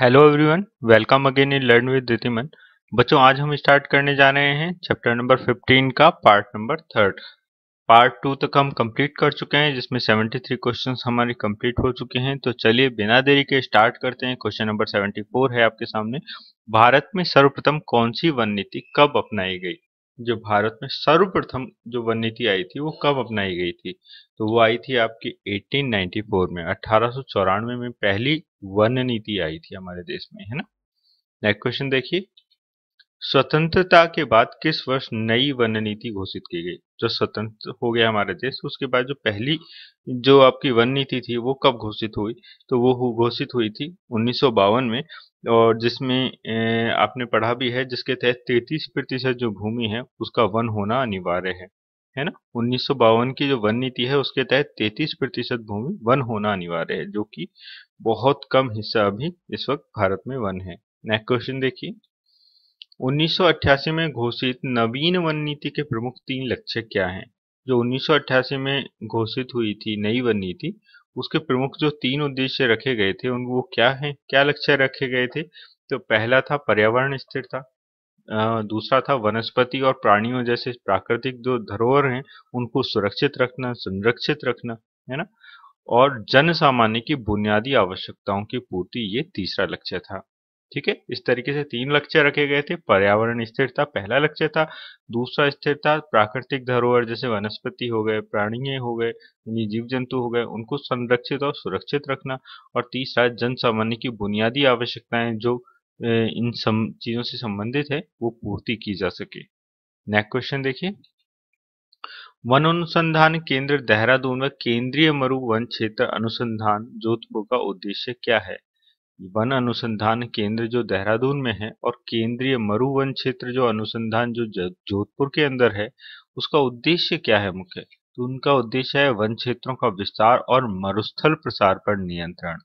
hello everyone welcome again in learn with दितिमन बच्चों आज हम स्टार्ट करने जा रहे हैं चैप्टर नंबर 15 का part number third part two तक हम कंप्लीट कर चुके हैं जिसमें 73 क्वेश्चंस हमारे कंप्लीट हो चुके हैं तो चलिए बिना देरी के स्टार्ट करते हैं क्वेश्चन नंबर 74 है आपके सामने भारत में सर्वप्रथम कौन सी वन नीति कब अपनाई गई जो भारत में सर्वप्रथम जो वन नीति आई थी वो कब अपनाई गई थी तो वो आई थी आपकी 1894 में अठारह में पहली वर्ण नीति आई थी हमारे देश में है ना नेक्स्ट क्वेश्चन देखिए स्वतंत्रता के बाद किस वर्ष नई वर्ण नीति घोषित की गई जो स्वतंत्र हो गया हमारे देश उसके बाद जो पहली जो आपकी वन नीति थी वो कब घोषित हुई तो वो घोषित हुई थी उन्नीस में और जिसमें आपने पढ़ा भी है जिसके तहत तैतीस प्रतिशत जो भूमि है उसका वन होना अनिवार्य है है ना उन्नीस की जो वन नीति है उसके तहत 33 प्रतिशत भूमि वन होना अनिवार्य है जो कि बहुत कम हिस्सा अभी इस वक्त भारत में वन है नेक्स्ट क्वेश्चन देखिए 1988 में घोषित नवीन वन नीति के प्रमुख तीन लक्ष्य क्या हैं जो 1988 में घोषित हुई थी नई वन नीति उसके प्रमुख जो तीन उद्देश्य रखे गए थे उन वो क्या है क्या लक्ष्य रखे गए थे तो पहला था पर्यावरण स्थिरता दूसरा था वनस्पति और प्राणियों जैसे प्राकृतिक जो धरोहर हैं उनको सुरक्षित रखना संरक्षित रखना है ना और जन सामान्य की बुनियादी आवश्यकताओं की पूर्ति ये तीसरा लक्ष्य था ठीक है इस तरीके से तीन लक्ष्य रखे गए थे पर्यावरण स्थिरता पहला लक्ष्य था दूसरा स्थिरता प्राकृतिक धरोहर जैसे वनस्पति हो गए प्राणी हो गए यानी जीव जंतु हो गए उनको संरक्षित और सुरक्षित रखना और तीसरा जन सामान्य की बुनियादी आवश्यकताएं जो इन सम चीज़ों से संबंधित है वो पूर्ति की जा सके नेक्स्ट क्वेश्चन देखिए वन अनुसंधान केंद्र देहरादून में केंद्रीय मरु वन क्षेत्र अनुसंधान जोधपुर का उद्देश्य क्या है वन अनुसंधान केंद्र जो देहरादून में है और केंद्रीय मरु वन क्षेत्र जो अनुसंधान जो जोधपुर के अंदर है उसका उद्देश्य क्या है मुख्य तो उनका उद्देश्य है वन क्षेत्रों का विस्तार और मरुस्थल प्रसार पर नियंत्रण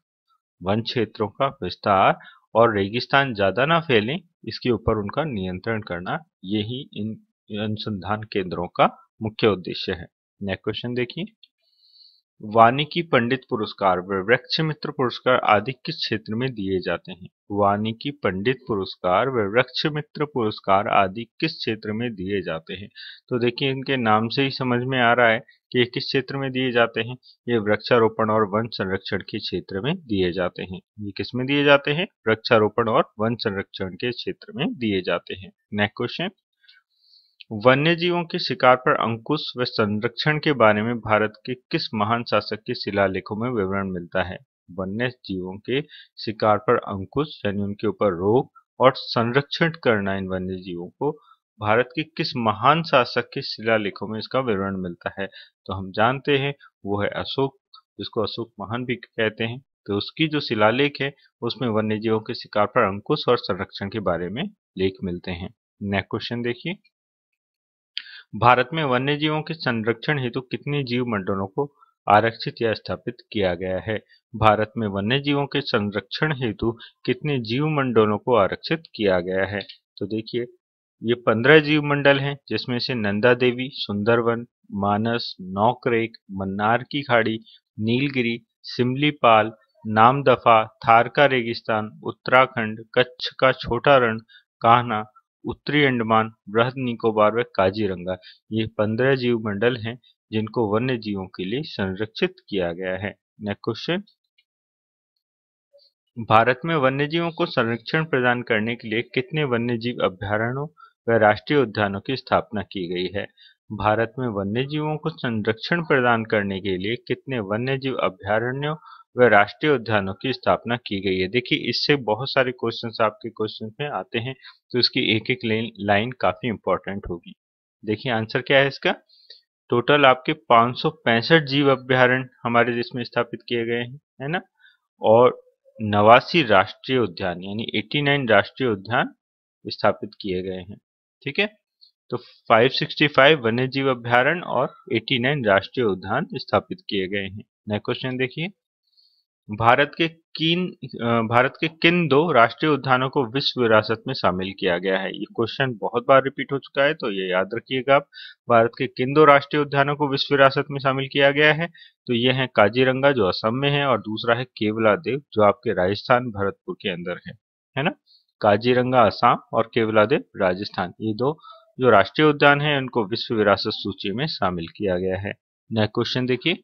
वन क्षेत्रों का विस्तार और रेगिस्तान ज़्यादा ना फैलें इसके ऊपर उनका नियंत्रण करना यही इन अनुसंधान केंद्रों का मुख्य उद्देश्य है नेक्स्ट क्वेश्चन देखिए वानिकी पंडित पुरस्कार व वृक्ष मित्र पुरस्कार आदि किस क्षेत्र में दिए जाते हैं वानिकी पंडित पुरस्कार व वृक्ष मित्र पुरस्कार आदि किस क्षेत्र में दिए जाते हैं तो देखिए इनके नाम से ही समझ में आ रहा है कि ये किस क्षेत्र में दिए जाते हैं ये वृक्षारोपण और वन संरक्षण के क्षेत्र में दिए जाते हैं ये किस में दिए जाते हैं वृक्षारोपण और वन संरक्षण के क्षेत्र में दिए जाते हैं नेक्स्ट क्वेश्चन वन्य जीवों के शिकार पर अंकुश व संरक्षण के बारे में भारत के किस महान शासक के शिलालेखों में विवरण मिलता है वन्य जीवों के शिकार पर अंकुश यानी उनके ऊपर रोग और संरक्षण करना इन वन्य जीवों को भारत के किस महान शासक के शिलालेखों में इसका विवरण मिलता है तो हम जानते हैं वो है अशोक जिसको अशोक महान भी कहते हैं तो उसकी जो शिलालेख है उसमें वन्य जीवों के शिकार पर अंकुश और संरक्षण के बारे में लेख मिलते हैं नेक्स्ट क्वेश्चन देखिए भारत में वन्य जीवों के संरक्षण हेतु कितने जीव मंडलों को आरक्षित या स्थापित किया गया है भारत में वन्य जीवों के संरक्षण हेतु कितने जीव मंडलों को आरक्षित किया गया है तो देखिए ये पंद्रह जीव मंडल हैं जिसमें से नंदा देवी सुंदरवन मानस नौकरेक मन्नार की खाड़ी नीलगिरी सिमलीपाल नामदफा थारका रेगिस्तान उत्तराखंड कच्छ का छोटा रण कान्हा उत्तरी अंडमान बृहद निकोबार व काजीरंगा ये पंद्रह जीव मंडल हैं जिनको वन्य जीवों के लिए संरक्षित किया गया है नेक्स्ट क्वेश्चन भारत में वन्य जीवों को संरक्षण प्रदान करने के लिए कितने वन्य जीव अभ्यारण्यों व राष्ट्रीय उद्यानों की स्थापना की गई है भारत में वन्य जीवों को संरक्षण प्रदान करने के लिए कितने वन्य जीव अभ्यारण्यों व राष्ट्रीय उद्यानों की स्थापना की गई है देखिए इससे बहुत सारे क्वेश्चन आपके क्वेश्चन में आते हैं तो इसकी एक एक लाइन काफी इंपॉर्टेंट होगी देखिए आंसर क्या है इसका टोटल आपके पांच जीव अभ्यारण हमारे देश में स्थापित किए गए हैं है ना और नवासी राष्ट्रीय उद्यान यानी 89 राष्ट्रीय उद्यान स्थापित किए गए हैं ठीक है तो 565 वन्य जीव अभ्यारण और 89 राष्ट्रीय उद्यान स्थापित किए गए हैं नेक्स्ट क्वेश्चन देखिए भारत के किन भारत के किन दो राष्ट्रीय उद्यानों को विश्व विरासत में शामिल किया गया है ये क्वेश्चन बहुत बार रिपीट हो चुका है तो ये याद रखिएगा आप भारत के किन दो राष्ट्रीय उद्यानों को विश्व विरासत में शामिल किया गया है तो ये है काजीरंगा जो असम में है और दूसरा है केवला देव जो आपके राजस्थान भरतपुर के अंदर है है ना काजीरंगा असम और केवला देव राजस्थान ये दो जो राष्ट्रीय उद्यान है उनको विश्व विरासत सूची में शामिल किया गया है नेक्स्ट क्वेश्चन देखिए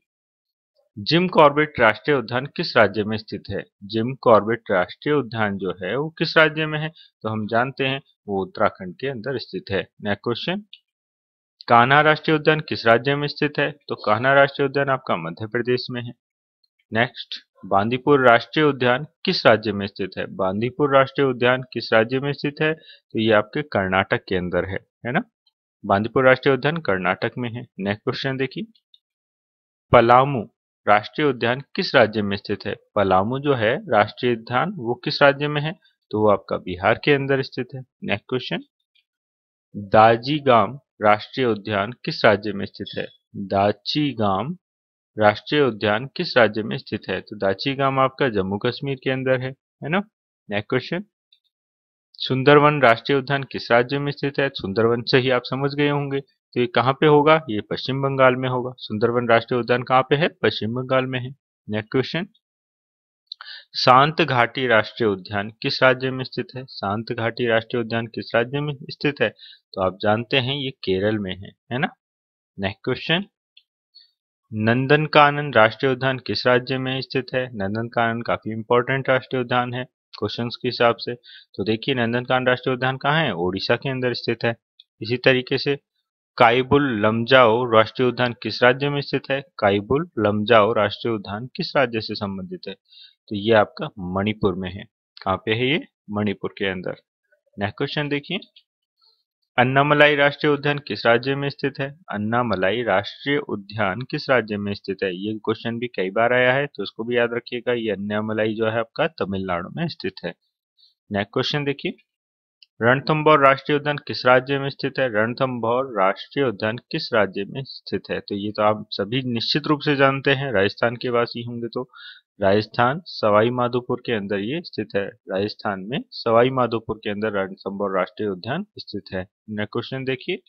जिम कॉर्बेट राष्ट्रीय उद्यान किस राज्य में स्थित है जिम कॉर्बेट राष्ट्रीय उद्यान जो है वो किस राज्य में है तो हम जानते हैं वो उत्तराखंड के अंदर स्थित है नेक्स्ट क्वेश्चन कान्हा राष्ट्रीय उद्यान किस राज्य में स्थित है तो कान्हा राष्ट्रीय उद्यान आपका मध्य प्रदेश में है नेक्स्ट बांदीपुर राष्ट्रीय उद्यान किस राज्य में स्थित है बांदीपुर राष्ट्रीय उद्यान किस राज्य में स्थित है तो ये आपके कर्नाटक के अंदर है है ना बांदीपुर राष्ट्रीय उद्यान कर्नाटक में है नेक्स्ट क्वेश्चन देखिए पलामू राष्ट्रीय उद्यान किस राज्य में स्थित है पलामू जो है राष्ट्रीय उद्यान वो किस राज्य में है तो वो आपका बिहार के अंदर स्थित है नेक्स्ट क्वेश्चन दाजी राष्ट्रीय उद्यान किस राज्य में स्थित है दाची राष्ट्रीय उद्यान किस राज्य में स्थित है तो दाची आपका जम्मू कश्मीर के अंदर है है ना नेक्स्ट क्वेश्चन सुंदरवन राष्ट्रीय उद्यान किस राज्य में स्थित है सुंदरवन से ही आप समझ गए होंगे तो ये कहाँ पे होगा ये पश्चिम बंगाल में होगा सुंदरवन राष्ट्रीय उद्यान कहाँ पे है पश्चिम बंगाल में है नेक्स्ट क्वेश्चन शांत घाटी राष्ट्रीय उद्यान किस राज्य में स्थित है शांत घाटी राष्ट्रीय उद्यान किस राज्य में स्थित है तो आप जानते हैं ये केरल में है है ना नेक्स्ट क्वेश्चन नंदन कानन राष्ट्रीय उद्यान किस राज्य में स्थित है नंदन कानन काफी इंपॉर्टेंट राष्ट्रीय उद्यान है क्वेश्चन के हिसाब से तो देखिए नंदन कानन राष्ट्रीय उद्यान कहाँ है ओडिशा के अंदर स्थित है इसी तरीके से काइबुल लमजाओ राष्ट्रीय उद्यान किस राज्य में स्थित है काइबुल लमजाओ राष्ट्रीय उद्यान किस राज्य से संबंधित है तो ये आपका मणिपुर में है कहाँ पे है ये मणिपुर के अंदर नेक्स्ट क्वेश्चन देखिए अन्नामलाई राष्ट्रीय उद्यान किस राज्य में स्थित है अन्नामलाई राष्ट्रीय उद्यान किस राज्य में स्थित है ये क्वेश्चन भी कई बार आया है तो उसको भी याद रखिएगा ये अन्नामलाई जो है आपका तमिलनाडु में स्थित है नेक्स्ट क्वेश्चन देखिए रणथम्भौर राष्ट्रीय उद्यान किस राज्य में स्थित है रणथम्भौर राष्ट्रीय उद्यान किस राज्य में स्थित है तो ये तो आप सभी निश्चित रूप से जानते हैं राजस्थान के वासी होंगे तो राजस्थान सवाई माधोपुर के अंदर ये स्थित है राजस्थान में सवाई माधोपुर के अंदर रणथम्भौर राष्ट्रीय उद्यान स्थित है नेक्स्ट क्वेश्चन देखिए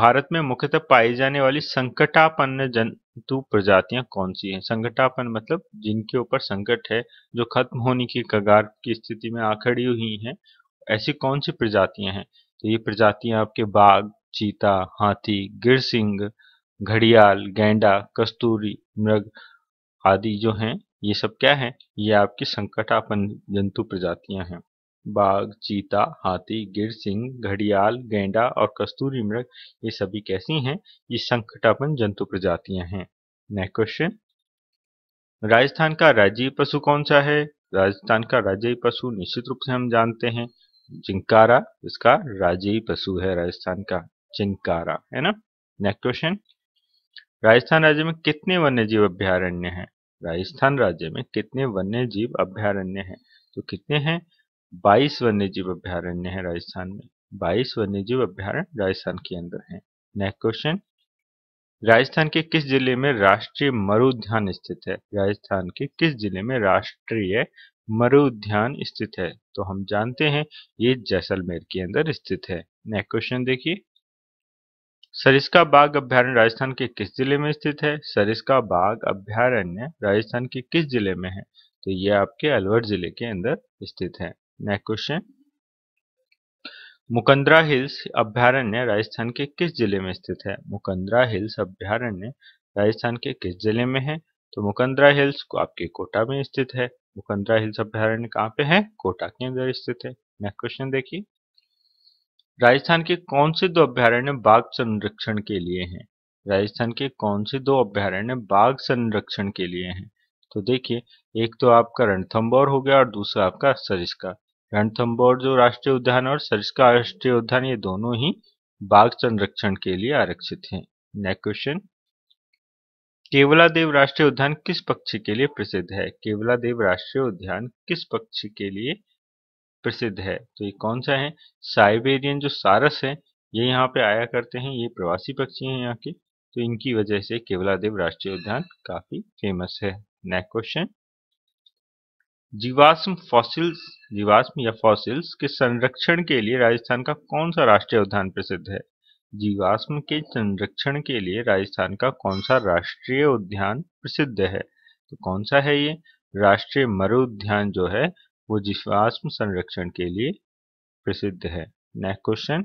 भारत में मुख्यतः पाई जाने वाली संकटापन्न जंतु प्रजातियां कौन सी हैं संकटापन्न मतलब जिनके ऊपर संकट है जो खत्म होने की कगार की स्थिति में आ खड़ी हुई हैं ऐसी कौन सी प्रजातियां हैं तो ये प्रजातियां आपके बाघ चीता हाथी गिरसिंह घड़ियाल गेंडा कस्तूरी मृग आदि जो हैं ये सब क्या है ये आपकी संकटापन जंतु प्रजातियां हैं बाघ चीता हाथी गिर सिंह घड़ियाल गेंडा और कस्तूरी मृग ये सभी कैसी हैं ये संकटापन जंतु प्रजातियां हैं नेक्स्ट क्वेश्चन राजस्थान का राज्य पशु कौन सा है राजस्थान का राज्य पशु निश्चित रूप से हम जानते हैं जिंकारा इसका राज्य पशु है राजस्थान का जिंकारा है ना नेक्स्ट क्वेश्चन राजस्थान राज्य में कितने वन्य जीव अभ्यारण्य है राजस्थान राज्य में कितने वन्य जीव अभ्यारण्य है तो कितने हैं बाईस वन्य जीव अभ्यारण्य है राजस्थान में बाईस वन्य जीव अभ्यारण्य राजस्थान के अंदर है नेक्स्ट क्वेश्चन राजस्थान के किस जिले में राष्ट्रीय मरुध्यान स्थित है राजस्थान के किस जिले में राष्ट्रीय मरु उद्यान स्थित है तो हम जानते हैं ये जैसलमेर के अंदर स्थित है नेक्स्ट क्वेश्चन देखिए सरिस्का बाग अभ्यारण्य राजस्थान के किस जिले में स्थित है सरिस्का बाग अभ्यारण्य राजस्थान के किस जिले में है तो ये आपके अलवर जिले के अंदर स्थित है नेक्स्ट क्वेश्चन मुकंदरा हिल्स अभ्यारण्य राजस्थान के किस जिले में स्थित है मुकंदरा हिल्स अभ्यारण्य राजस्थान के किस जिले में है तो मुकंदरा हिल्स को आपके कोटा में स्थित है मुकंदरा हिल्स अभ्यारण्य कहाँ पे है कोटा के अंदर स्थित है नेक्स्ट क्वेश्चन देखिए राजस्थान के कौन से दो अभ्यारण्य बाघ संरक्षण के लिए हैं राजस्थान के कौन से दो अभ्यारण्य बाघ संरक्षण के लिए हैं तो देखिए एक तो आपका रणथम्बोर हो गया और दूसरा आपका सरिस्का रणथम्बोर जो राष्ट्रीय उद्यान और सरिस्का राष्ट्रीय उद्यान ये दोनों ही बाघ संरक्षण के लिए आरक्षित हैं नेक्स्ट क्वेश्चन केवलादेव राष्ट्रीय उद्यान किस पक्षी के लिए प्रसिद्ध है केवलादेव राष्ट्रीय उद्यान किस पक्षी के लिए प्रसिद्ध है तो ये कौन सा है साइबेरियन जो सारस है ये यहाँ पे आया करते हैं ये प्रवासी पक्षी हैं यहाँ के तो इनकी वजह से केवलादेव राष्ट्रीय उद्यान काफी फेमस है नेक्स्ट क्वेश्चन जीवाश्म फॉसिल्स जीवाश्म या फॉसिल्स के संरक्षण के लिए राजस्थान का कौन सा राष्ट्रीय उद्यान प्रसिद्ध है जीवाश्म के संरक्षण के लिए राजस्थान का कौन सा राष्ट्रीय उद्यान प्रसिद्ध है तो कौन सा है ये राष्ट्रीय मरु उद्यान जो है वो जीवाश्म संरक्षण के लिए प्रसिद्ध है नेक्स्ट क्वेश्चन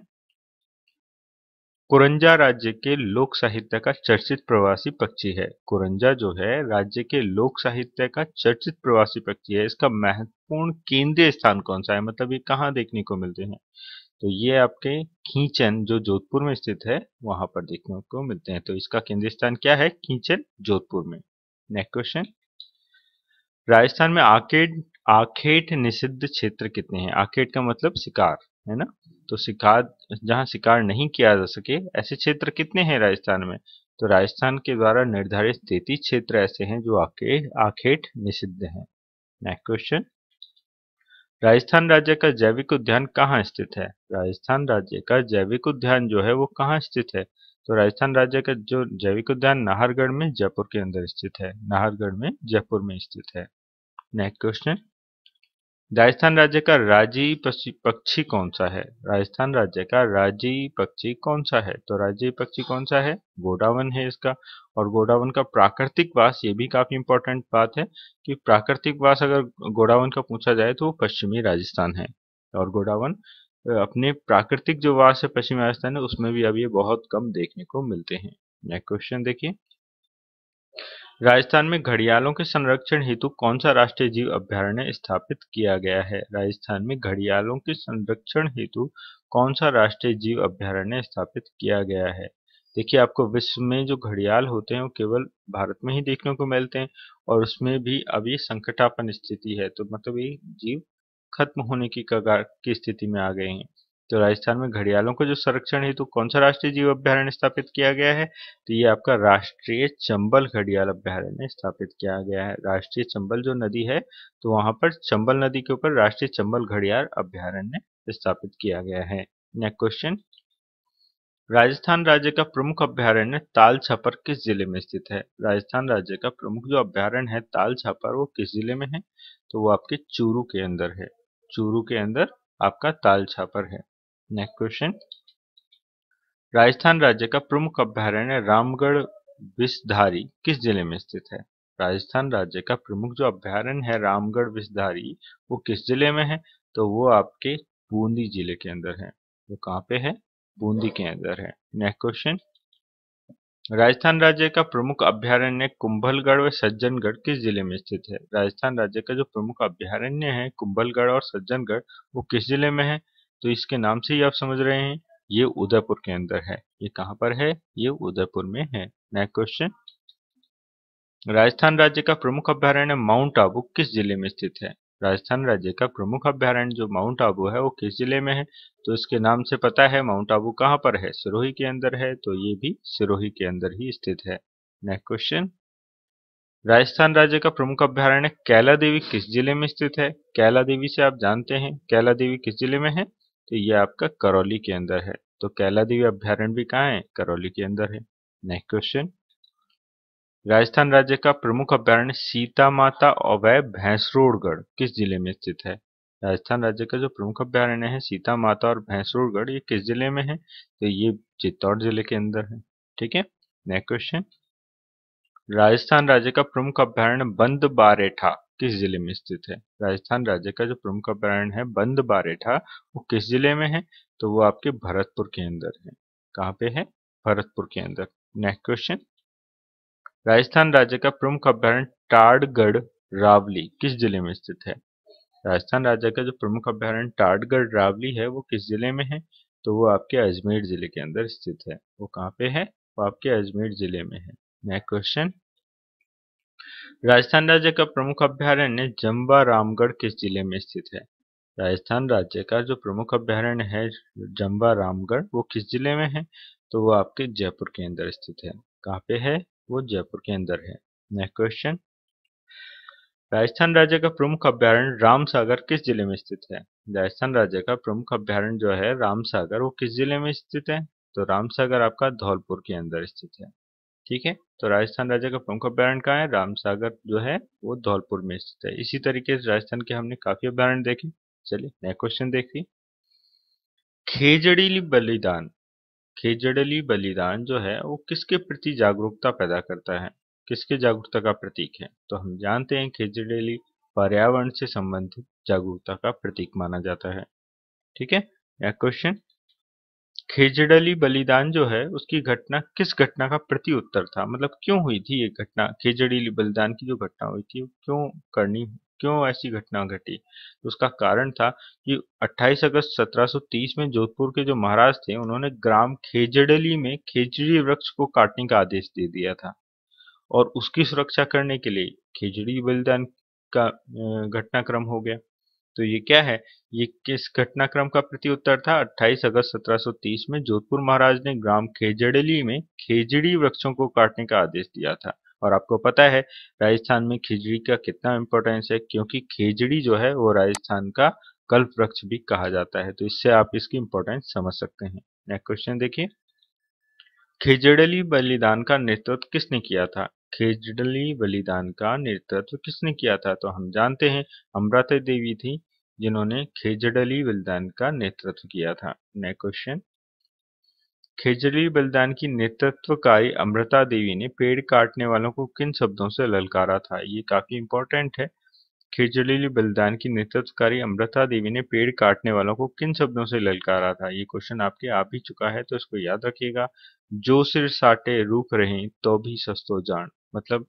कुरंजा राज्य के लोक साहित्य का चर्चित प्रवासी पक्षी है कुरंजा जो है राज्य के लोक साहित्य का चर्चित प्रवासी पक्षी है इसका महत्वपूर्ण केंद्रीय स्थान कौन सा है मतलब ये कहाँ देखने को मिलते हैं तो ये आपके खींचन जो जोधपुर में स्थित है वहां पर देखने को मिलते हैं तो इसका केंद्रीय स्थान क्या है खींचन जोधपुर में नेक्स्ट क्वेश्चन राजस्थान में आखेट आखेट निषिद्ध क्षेत्र कितने हैं आखेट का मतलब शिकार है ना तो शिकार जहां शिकार नहीं किया जा सके ऐसे क्षेत्र कितने हैं राजस्थान में तो राजस्थान के द्वारा निर्धारित तेतीस क्षेत्र ऐसे हैं जो आखेट आखेट निषिद्ध हैं नेक्स्ट क्वेश्चन राजस्थान राज्य का जैविक उद्यान कहाँ स्थित है राजस्थान राज्य का जैविक उद्यान जो है वो कहाँ स्थित है तो राजस्थान राज्य का जो जैविक उद्यान नाहरगढ़ में जयपुर के अंदर स्थित है नाहरगढ़ में जयपुर में स्थित है नेक्स्ट क्वेश्चन राजस्थान राज्य का राजी पक्षी कौन सा है राजस्थान राज्य का राजी पक्षी कौन सा है तो राजी पक्षी कौन सा है गोडावन है इसका और गोडावन का प्राकृतिक वास ये भी काफी इंपॉर्टेंट बात है कि प्राकृतिक वास अगर गोडावन का पूछा जाए तो वो पश्चिमी राजस्थान है और गोडावन अपने प्राकृतिक जो वास है पश्चिमी राजस्थान है उसमें भी अब ये बहुत कम देखने को मिलते हैं नेक्स्ट क्वेश्चन देखिए राजस्थान में घड़ियालों के संरक्षण हेतु कौन सा राष्ट्रीय जीव अभ्यारण्य स्थापित किया गया है राजस्थान में घड़ियालों के संरक्षण हेतु कौन सा राष्ट्रीय जीव अभ्यारण्य स्थापित किया गया है देखिए आपको विश्व में जो घड़ियाल होते हैं वो केवल भारत में ही देखने को मिलते हैं और उसमें भी अब ये संकटापन स्थिति है तो मतलब ये जीव खत्म होने की कगार की स्थिति में आ गए हैं तो राजस्थान में घड़ियालों का जो संरक्षण हेतु तो कौन सा राष्ट्रीय जीव अभ्यारण्य स्थापित किया गया है तो ये आपका राष्ट्रीय चंबल घड़ियाल अभ्यारण्य स्थापित किया गया है राष्ट्रीय चंबल जो नदी है तो वहां पर चंबल नदी के ऊपर राष्ट्रीय चंबल घड़ियाल अभ्यारण्य स्थापित किया गया है नेक्स्ट क्वेश्चन राजस्थान राज्य का प्रमुख अभ्यारण्य ताल छापर किस जिले में स्थित है राजस्थान राज्य का प्रमुख जो अभ्यारण्य है ताल छापर वो किस जिले में है तो वो आपके चूरू के अंदर है चूरू के अंदर आपका ताल छापर है नेक्स्ट क्वेश्चन राजस्थान राज्य का प्रमुख अभ्यारण्य रामगढ़ विषधारी किस जिले में स्थित है राजस्थान राज्य का प्रमुख जो अभ्यारण्य है रामगढ़ विषधारी वो किस जिले में है तो वो आपके बूंदी जिले के अंदर है वो कहाँ पे है बूंदी के अंदर है नेक्स्ट क्वेश्चन राजस्थान राज्य का प्रमुख अभ्यारण्य कुंभलगढ़ व सज्जनगढ़ किस जिले में स्थित है राजस्थान राज्य का जो प्रमुख अभ्यारण्य है कुंभलगढ़ और सज्जनगढ़ वो किस जिले में है तो इसके नाम से ही आप समझ रहे हैं ये उदयपुर के अंदर है ये कहाँ पर है ये उदयपुर में है नेक्स्ट क्वेश्चन राजस्थान राज्य का प्रमुख अभ्यारण्य माउंट आबू किस जिले में स्थित है राजस्थान राज्य का प्रमुख अभ्यारण्य जो माउंट आबू है वो किस जिले में है तो इसके नाम से पता है माउंट आबू कहाँ पर है सिरोही के अंदर है तो ये भी सिरोही के अंदर ही स्थित है नेक्स्ट क्वेश्चन राजस्थान राज्य का प्रमुख अभ्यारण्य कैला देवी किस जिले में स्थित है कैला देवी से आप जानते हैं कैला देवी किस जिले में है तो ये आपका करौली के अंदर है तो कैला देवी अभ्यारण्य भी कहाँ है करौली के अंदर है नेक्स्ट क्वेश्चन राजस्थान राज्य का प्रमुख अभ्यारण्य सीता माता अवय भैंसरोड़गढ़ किस जिले में स्थित है राजस्थान राज्य का जो प्रमुख अभ्यारण्य है सीता माता और भैंसरोड़गढ़ ये किस जिले में है तो ये चित्तौड़ जिले के अंदर है ठीक है नेक्स्ट क्वेश्चन राजस्थान राज्य का प्रमुख अभ्यारण्य बंद बारेठा किस जिले में स्थित है राजस्थान राज्य का जो प्रमुख अभ्यारण्य है बंद बारेठा वो किस जिले में है तो वो आपके भरतपुर के अंदर है कहाँ पे है भरतपुर के अंदर नेक्स्ट क्वेश्चन राजस्थान राज्य का प्रमुख अभ्यारण्य टाड़गढ़ रावली किस जिले में स्थित है राजस्थान राज्य का जो प्रमुख अभ्यारण्य टाड़गढ़ रावली है वो किस जिले में है तो वो आपके अजमेर जिले के अंदर स्थित है वो कहाँ पे है वो आपके अजमेर जिले में है नेक्स्ट क्वेश्चन राजस्थान राज्य का प्रमुख अभ्यारण्य जम्बा रामगढ़ किस जिले में स्थित है राजस्थान राज्य का जो प्रमुख अभ्यारण्य है जम्बा रामगढ़ वो किस जिले में है तो वो आपके जयपुर के अंदर स्थित है कहाँ पे है वो जयपुर के अंदर है नेक्स्ट क्वेश्चन राजस्थान राज्य का प्रमुख अभ्यारण्य रामसागर किस जिले में स्थित है राजस्थान राज्य का प्रमुख अभ्यारण्य जो है रामसागर वो किस जिले में स्थित है तो रामसागर आपका धौलपुर के अंदर स्थित है ठीक है तो राजस्थान राज्य का प्रमुख अभ्यारण्य कहाँ है रामसागर जो है वो धौलपुर में स्थित है इसी तरीके से राजस्थान के हमने काफी अभ्यारण्य देखे चलिए नेक्स्ट क्वेश्चन देखिए खेजड़ीली बलिदान खेजड़ली बलिदान जो है वो किसके प्रति जागरूकता पैदा करता है किसके जागरूकता का प्रतीक है तो हम जानते हैं खेजड़ली पर्यावरण से संबंधित जागरूकता का प्रतीक माना जाता है ठीक है नेक्स्ट क्वेश्चन खेजड़ली बलिदान जो है उसकी घटना किस घटना का प्रति उत्तर था मतलब क्यों हुई थी ये घटना खेजड़ी बलिदान की जो घटना हुई थी क्यों करनी क्यों ऐसी घटना घटी तो उसका कारण था कि 28 अगस्त 1730 में जोधपुर के जो महाराज थे उन्होंने ग्राम खेजड़ली में खेजड़ी वृक्ष को काटने का आदेश दे दिया था और उसकी सुरक्षा करने के लिए खेजड़ी बलिदान का घटनाक्रम हो गया तो ये क्या है ये किस घटनाक्रम का प्रति उत्तर था 28 अगस्त 1730 में जोधपुर महाराज ने ग्राम खेजड़ली में खेजड़ी वृक्षों को काटने का आदेश दिया था और आपको पता है राजस्थान में खिजड़ी का कितना इम्पोर्टेंस है क्योंकि खेजड़ी जो है वो राजस्थान का कल्प वृक्ष भी कहा जाता है तो इससे आप इसकी इम्पोर्टेंस समझ सकते हैं नेक्स्ट क्वेश्चन देखिए खेजड़ली बलिदान का नेतृत्व किसने किया था खेजड़ली बलिदान का नेतृत्व किसने किया था तो हम जानते हैं अमराता देवी थी जिन्होंने खेजड़ली बलिदान का नेतृत्व किया था नेक्स्ट क्वेश्चन खेजड़ली बलिदान की नेतृत्वकारी अमृता देवी ने पेड़ काटने वालों को किन शब्दों से ललकारा था ये काफी इंपॉर्टेंट है खेजड़ली बलिदान की नेतृत्वकारी अमृता देवी ने पेड़ काटने वालों को किन शब्दों से ललकारा था ये क्वेश्चन आपके आ भी चुका है तो इसको याद रखिएगा जो सिर साटे रूख रहे तो भी सस्तो जान मतलब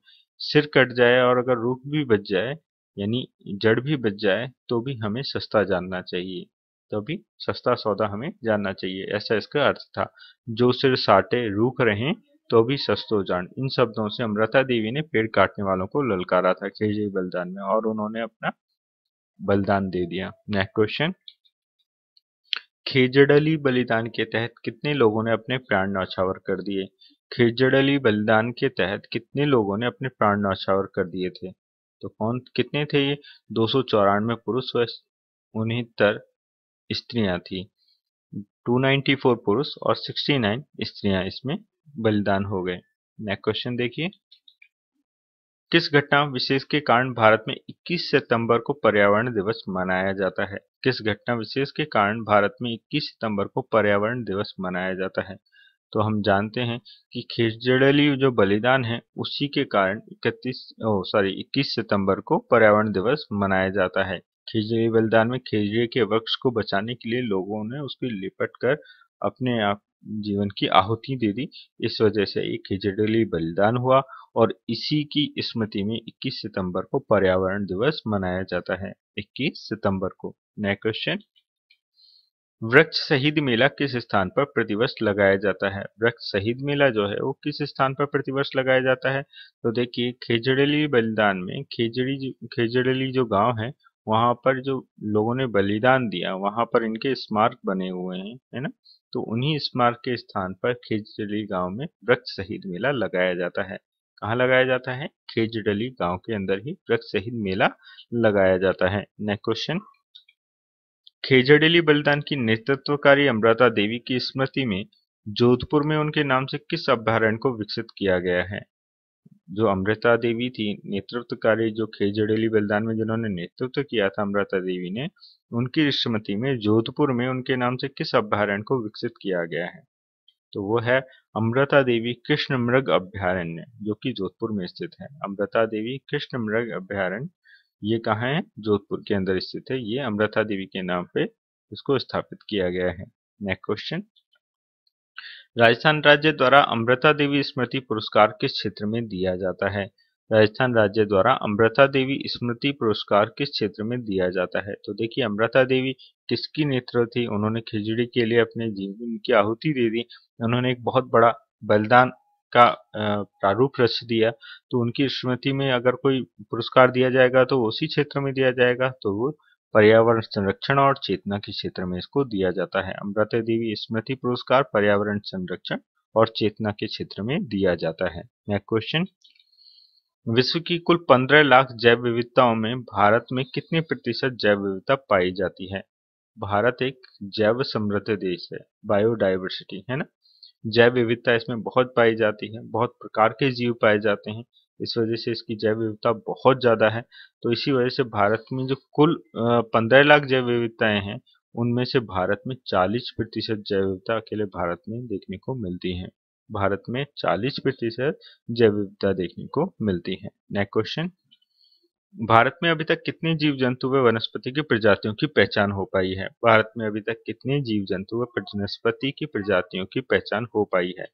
सिर कट जाए और अगर रूख भी बच जाए यानी जड़ भी बच जाए तो भी हमें सस्ता जानना चाहिए तभी भी सस्ता सौदा हमें जानना चाहिए ऐसा इसका अर्थ था जो सिर साटे रूख रहे तो भी सस्तो जान इन शब्दों से अमृता देवी ने पेड़ काटने वालों को ललकारा था खेजई बलिदान में और उन्होंने अपना बलिदान दे दिया नेक्स्ट क्वेश्चन खेजड़ली बलिदान के तहत कितने लोगों ने अपने प्राण नौछावर कर दिए खेजड़ली बलिदान के तहत कितने लोगों ने अपने प्राण नौछावर कर दिए थे तो कौन कितने थे ये दो सौ चौरानवे पुरुष व उनहत्तर स्त्रियां थी 294 पुरुष और 69 स्त्रियां इसमें बलिदान हो गए नेक्स्ट क्वेश्चन देखिए किस घटना विशेष के कारण भारत में 21 सितंबर को पर्यावरण दिवस मनाया जाता है किस घटना विशेष के कारण भारत में 21 सितंबर को पर्यावरण दिवस मनाया जाता है तो हम जानते हैं कि खिजड़ली जो बलिदान है उसी के कारण इकतीस सॉरी इक्कीस सितंबर को पर्यावरण दिवस मनाया जाता है खिजड़ी बलिदान में खिचड़ी के वृक्ष को बचाने के लिए लोगों ने उसकी लिपट कर अपने आप जीवन की आहुति दे दी इस वजह से एक खिजड़ली बलिदान हुआ और इसी की स्मृति में 21 सितंबर को पर्यावरण दिवस मनाया जाता है 21 सितंबर को नेक्स्ट क्वेश्चन वृक्ष शहीद मेला किस स्थान पर प्रतिवर्ष लगाया जाता है वृक्ष शहीद मेला जो है वो किस स्थान पर प्रतिवर्ष लगाया जाता है तो देखिए खेजड़ली बलिदान में खेजड़ी खेजड़ली जो गांव है वहां पर जो लोगों ने बलिदान दिया वहां पर इनके स्मारक बने हुए हैं है ना तो उन्हीं स्मारक के स्थान पर खेजड़ली गाँव में वृक्ष शहीद मेला लगाया जाता है कहाँ लगाया जाता है खेजडली गांव के अंदर ही वृक्ष शहीद मेला लगाया जाता है नेक्स्ट क्वेश्चन खेजड़ेली बलिदान की नेतृत्वकारी अमृता देवी की स्मृति में जोधपुर में उनके नाम से किस अभ्यारण्य को विकसित किया गया है जो अमृता देवी थी नेतृत्वकारी जो खेजड़ेली बलिदान में जिन्होंने नेतृत्व किया था अमृता देवी ने उनकी स्मृति में जोधपुर में उनके नाम से किस अभ्यारण्य को विकसित किया गया है तो वो है अमृता देवी कृष्ण मृग अभ्यारण्य जो कि जोधपुर में स्थित है अमृता देवी कृष्ण मृग अभ्यारण्य ये कहाँ है जोधपुर के अंदर स्थित है ये अमृता देवी के नाम पे इसको स्थापित किया गया है नेक्स्ट क्वेश्चन राजस्थान राज्य द्वारा अमृता देवी स्मृति पुरस्कार किस क्षेत्र में दिया जाता है राजस्थान राज्य द्वारा अमृता देवी स्मृति पुरस्कार किस क्षेत्र में दिया जाता है तो देखिए अमृता देवी किसकी नेत्र थी उन्होंने खिचड़ी के लिए अपने जीवन की आहुति दे दी उन्होंने एक बहुत बड़ा बलिदान का प्रारूप रच दिया तो उनकी स्मृति में अगर कोई पुरस्कार दिया जाएगा तो उसी क्षेत्र में दिया जाएगा तो वो पर्यावरण संरक्षण और चेतना के क्षेत्र में इसको दिया जाता है अमृत देवी स्मृति पुरस्कार पर्यावरण संरक्षण और चेतना के क्षेत्र में दिया जाता है नेक्स्ट क्वेश्चन विश्व की कुल 15 लाख जैव विविधताओं में भारत में कितने प्रतिशत जैव विविधता पाई जाती है भारत एक जैव समृद्ध देश है बायोडाइवर्सिटी है ना जैव विविधता इसमें बहुत पाई जाती है बहुत प्रकार के जीव पाए जाते हैं इस वजह से इसकी जैव विविधता बहुत ज़्यादा है तो इसी वजह से भारत में जो कुल पंद्रह लाख जैव विविधताएं हैं उनमें से भारत में 40 प्रतिशत जैव विविधता अकेले भारत में देखने को मिलती है भारत में 40 प्रतिशत जैव विविधता देखने को मिलती है नेक्स्ट क्वेश्चन भारत में अभी तक कितने जीव जंतु व वनस्पति की प्रजातियों की पहचान हो पाई है भारत में अभी तक कितने जीव जंतु व वनस्पति की प्रजातियों की पहचान हो पाई है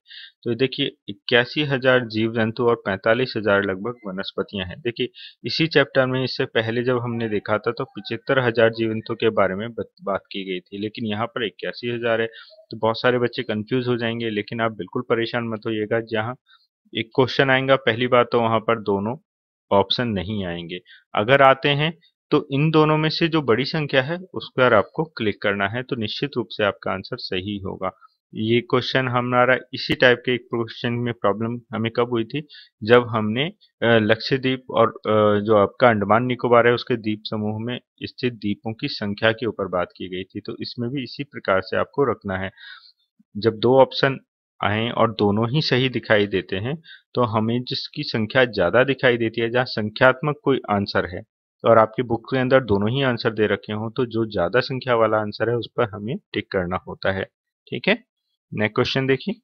तो देखिए इक्यासी हजार जीव जंतु और पैंतालीस हजार लगभग वनस्पतियां हैं देखिए इसी चैप्टर में इससे पहले जब हमने देखा था तो पिछहत्तर हजार जीव जंतु के बारे में बात की गई थी लेकिन यहाँ पर इक्यासी हजार है तो बहुत सारे बच्चे कंफ्यूज हो जाएंगे लेकिन आप बिल्कुल परेशान मत होइएगा जहाँ एक क्वेश्चन आएगा पहली बात तो वहां पर दोनों ऑप्शन नहीं आएंगे अगर आते हैं तो इन दोनों में से जो बड़ी संख्या है उस पर आपको क्लिक करना है तो निश्चित रूप से आपका आंसर सही होगा ये क्वेश्चन हमारा इसी टाइप के एक क्वेश्चन में प्रॉब्लम हमें कब हुई थी जब हमने लक्षद्वीप और जो आपका अंडमान निकोबार है उसके द्वीप समूह में स्थित द्वीपों की संख्या के ऊपर बात की गई थी तो इसमें भी इसी प्रकार से आपको रखना है जब दो ऑप्शन आए और दोनों ही सही दिखाई देते हैं तो हमें जिसकी संख्या ज़्यादा दिखाई देती है जहाँ संख्यात्मक कोई आंसर है और आपकी बुक के अंदर दोनों ही आंसर दे रखे हों तो जो ज़्यादा संख्या वाला आंसर है उस पर हमें टिक करना होता है ठीक है नेक्स्ट क्वेश्चन देखिए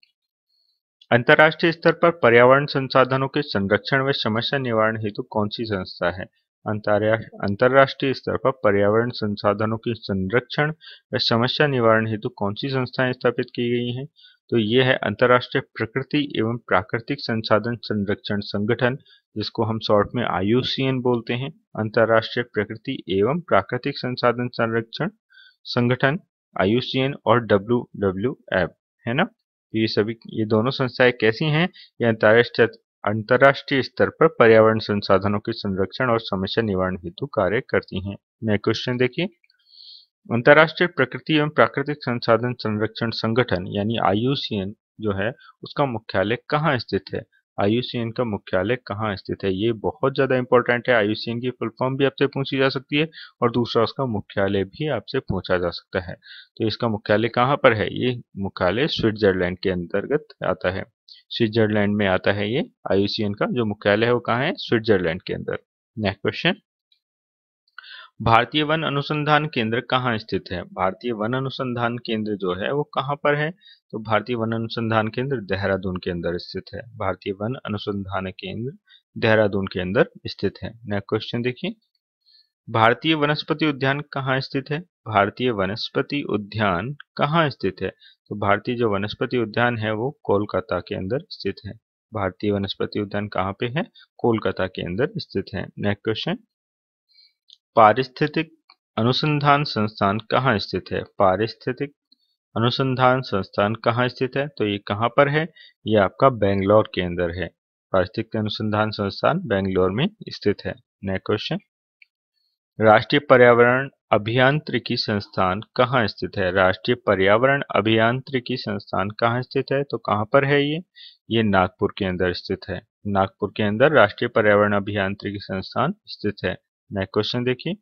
अंतर्राष्ट्रीय स्तर पर पर्यावरण संसाधनों के संरक्षण व समस्या निवारण हेतु कौन सी संस्था है अंतर्राष्ट्रीय स्तर पर पर्यावरण संसाधनों के संरक्षण व समस्या निवारण हेतु कौन सी संस्थाएं स्थापित की गई हैं तो ये है अंतर्राष्ट्रीय प्रकृति एवं प्राकृतिक संसाधन संरक्षण संगठन जिसको हम शॉर्ट में आयुसीएन बोलते हैं अंतर्राष्ट्रीय प्रकृति एवं प्राकृतिक संसाधन संरक्षण संगठन आयुसीएन और डब्ल्यू डब्ल्यू एफ है ना तो ये सभी ये दोनों संस्थाएं कैसी हैं ये अंतर्राष्ट्रीय अंतर्राष्ट्रीय स्तर पर पर्यावरण संसाधनों के संरक्षण और समस्या निवारण हेतु कार्य करती हैं नए क्वेश्चन देखिए अंतर्राष्ट्रीय प्रकृति एवं प्राकृतिक संसाधन संरक्षण संगठन यानी आईयूसीएन जो है उसका मुख्यालय कहाँ स्थित है आईयूसीएन का मुख्यालय कहाँ स्थित है ये बहुत ज़्यादा इंपॉर्टेंट है आईयूसीएन की फुल फॉर्म भी आपसे पूछी जा सकती है और दूसरा उसका मुख्यालय भी आपसे पूछा जा सकता है तो इसका मुख्यालय कहाँ पर है ये मुख्यालय स्विट्जरलैंड के अंतर्गत आता है स्विट्जरलैंड में आता है ये आईयूसीएन का जो मुख्यालय है वो कहाँ है स्विट्जरलैंड के अंदर नेक्स्ट क्वेश्चन भारतीय वन अनुसंधान केंद्र कहाँ स्थित है भारतीय वन अनुसंधान केंद्र जो है वो कहाँ पर है तो भारतीय वन अनुसंधान केंद्र देहरादून के अंदर स्थित है भारतीय वन अनुसंधान केंद्र देहरादून के अंदर स्थित है नेक्स्ट क्वेश्चन देखिए भारतीय वनस्पति उद्यान कहाँ स्थित है भारतीय वनस्पति उद्यान कहाँ स्थित है तो भारतीय जो वनस्पति उद्यान है वो कोलकाता के अंदर स्थित है भारतीय वनस्पति उद्यान कहाँ पे है कोलकाता के अंदर स्थित है नेक्स्ट क्वेश्चन पारिस्थितिक अनुसंधान संस्थान कहाँ स्थित है पारिस्थितिक अनुसंधान संस्थान कहाँ स्थित है तो ये कहाँ पर है ये आपका बेंगलोर के अंदर है पारिस्थितिक अनुसंधान संस्थान बेंगलोर में स्थित है नेक्स्ट क्वेश्चन राष्ट्रीय पर्यावरण अभियांत्रिकी संस्थान कहाँ स्थित है राष्ट्रीय पर्यावरण अभियांत्रिकी संस्थान कहाँ स्थित है तो कहाँ पर है ये ये नागपुर के अंदर स्थित है नागपुर के अंदर राष्ट्रीय पर्यावरण अभियांत्रिकी संस्थान स्थित है नेक्स्ट क्वेश्चन देखिए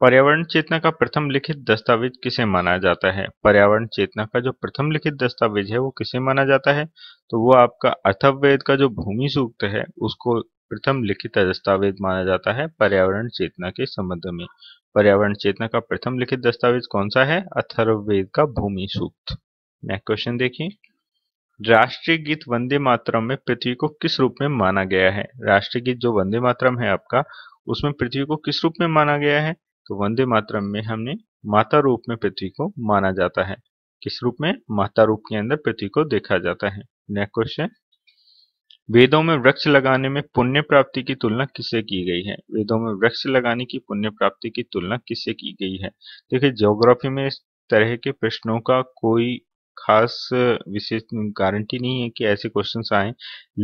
पर्यावरण चेतना का प्रथम लिखित दस्तावेज किसे माना जाता है पर्यावरण चेतना का जो प्रथम लिखित दस्तावेज है वो किसे माना जाता है तो वो आपका अथर्ववेद का जो भूमि सूक्त है उसको प्रथम लिखित दस्तावेज माना जाता है पर्यावरण चेतना के संबंध में पर्यावरण चेतना का प्रथम लिखित दस्तावेज कौन सा है अथर्ववेद का भूमि सूक्त नेक्स्ट क्वेश्चन देखिए राष्ट्रीय गीत वंदे मातरम में पृथ्वी को किस रूप में माना गया है राष्ट्रीय गीत जो वंदे मातरम है आपका उसमें पृथ्वी को किस रूप में माना गया है तो वंदे मातरम में हमने माता रूप में पृथ्वी को माना जाता है किस रूप में माता रूप के अंदर पृथ्वी को देखा जाता है नेक्स्ट क्वेश्चन वेदों में वृक्ष लगाने में पुण्य प्राप्ति की तुलना किससे की गई है वेदों में वृक्ष लगाने की पुण्य प्राप्ति की तुलना किससे की गई है देखिए ज्योग्राफी में इस तरह के प्रश्नों का कोई खास विशेष गारंटी नहीं है कि ऐसे क्वेश्चंस आए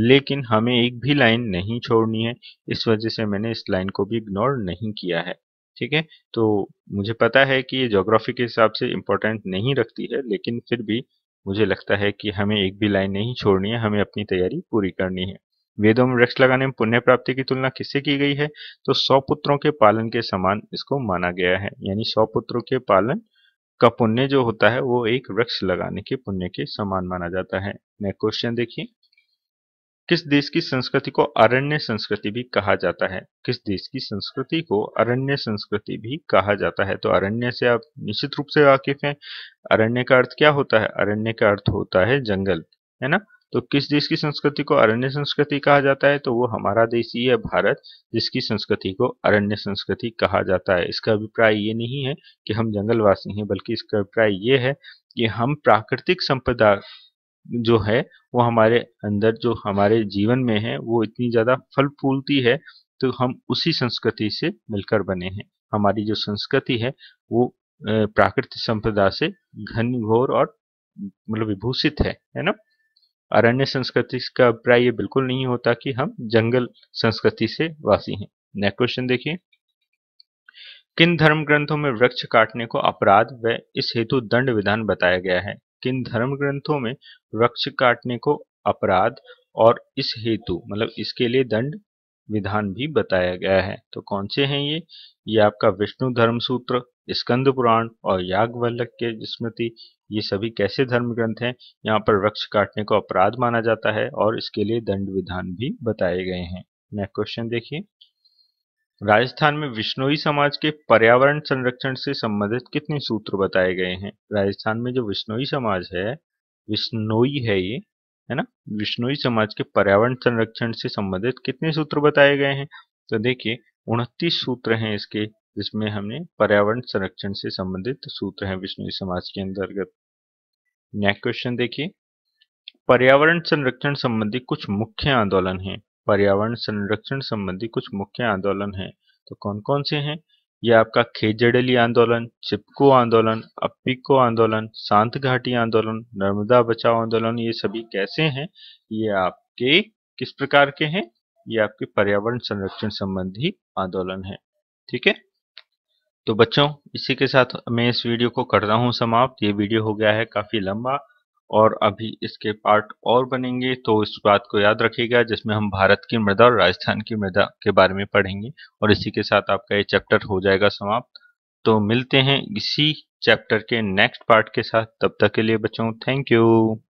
लेकिन हमें एक भी लाइन नहीं छोड़नी है इस वजह से मैंने इस लाइन को भी इग्नोर नहीं किया है ठीक है तो मुझे पता है कि ये जोग्राफी के हिसाब से इम्पोर्टेंट नहीं रखती है लेकिन फिर भी मुझे लगता है कि हमें एक भी लाइन नहीं छोड़नी है हमें अपनी तैयारी पूरी करनी है वेदों में वृक्ष लगाने में पुण्य प्राप्ति की तुलना किससे की गई है तो सौ पुत्रों के पालन के समान इसको माना गया है यानी सौ पुत्रों के पालन का पुण्य जो होता है वो एक वृक्ष लगाने के पुण्य के समान माना जाता है नेक्स्ट क्वेश्चन देखिए किस देश की संस्कृति को अरण्य संस्कृति भी कहा जाता है किस देश की संस्कृति को अरण्य संस्कृति भी कहा जाता है तो अरण्य से आप निश्चित रूप से वाकिफ हैं अरण्य का अर्थ क्या होता है अरण्य का अर्थ होता है जंगल है ना तो किस देश की संस्कृति को अरण्य संस्कृति कहा जाता है तो वो हमारा देश ही है भारत जिसकी संस्कृति को अरण्य संस्कृति कहा जाता है इसका अभिप्राय ये नहीं है कि हम जंगलवासी हैं बल्कि इसका अभिप्राय ये है कि हम प्राकृतिक संपदा जो है वो हमारे अंदर जो हमारे जीवन में है वो इतनी ज़्यादा फल फूलती है तो हम उसी संस्कृति से मिलकर बने हैं हमारी जो संस्कृति है वो प्राकृतिक संपदा से घनघोर और मतलब विभूषित है है ना अरण्य संस्कृति का अभिप्राय ये बिल्कुल नहीं होता कि हम जंगल संस्कृति से वासी हैं नेक्स्ट क्वेश्चन देखिए किन धर्म ग्रंथों में वृक्ष काटने को अपराध व इस हेतु दंड विधान बताया गया है किन धर्म ग्रंथों में वृक्ष काटने को अपराध और इस हेतु मतलब इसके लिए दंड विधान भी बताया गया है तो कौन से हैं ये ये आपका विष्णु धर्म सूत्र स्कंद पुराण और याज्ञवल्क के स्मृति ये सभी कैसे धर्म ग्रंथ हैं यहाँ पर वृक्ष काटने को अपराध माना जाता है और इसके लिए दंड विधान भी बताए गए हैं नेक्स्ट क्वेश्चन देखिए राजस्थान में विष्णोई समाज के पर्यावरण संरक्षण से संबंधित कितने सूत्र बताए गए हैं राजस्थान में जो विष्णोई समाज है विष्णोई है ये है ना विष्णुई समाज के पर्यावरण संरक्षण से संबंधित कितने सूत्र बताए गए हैं तो देखिए उनतीस सूत्र हैं इसके जिसमें हमने पर्यावरण संरक्षण से संबंधित सूत्र हैं विष्णुई समाज के अंतर्गत नेक्स्ट क्वेश्चन देखिए पर्यावरण संरक्षण संबंधी कुछ मुख्य आंदोलन हैं पर्यावरण संरक्षण संबंधी कुछ मुख्य आंदोलन हैं तो कौन कौन से हैं ये आपका खेजड़ली आंदोलन, चिपको आंदोलन, अपिको आंदोलन, सांत घाटी आंदोलन, नर्मदा बचाओ आंदोलन ये सभी कैसे हैं ये आपके किस प्रकार के हैं ये आपके पर्यावरण संरक्षण संबंधी आंदोलन है ठीक है तो बच्चों इसी के साथ मैं इस वीडियो को करता हूं समाप्त ये वीडियो हो गया है काफ़ी लंबा और अभी इसके पार्ट और बनेंगे तो इस बात को याद रखिएगा जिसमें हम भारत की मृदा और राजस्थान की मृदा के बारे में पढ़ेंगे और इसी के साथ आपका ये चैप्टर हो जाएगा समाप्त तो मिलते हैं इसी चैप्टर के नेक्स्ट पार्ट के साथ तब तक के लिए बच्चों थैंक यू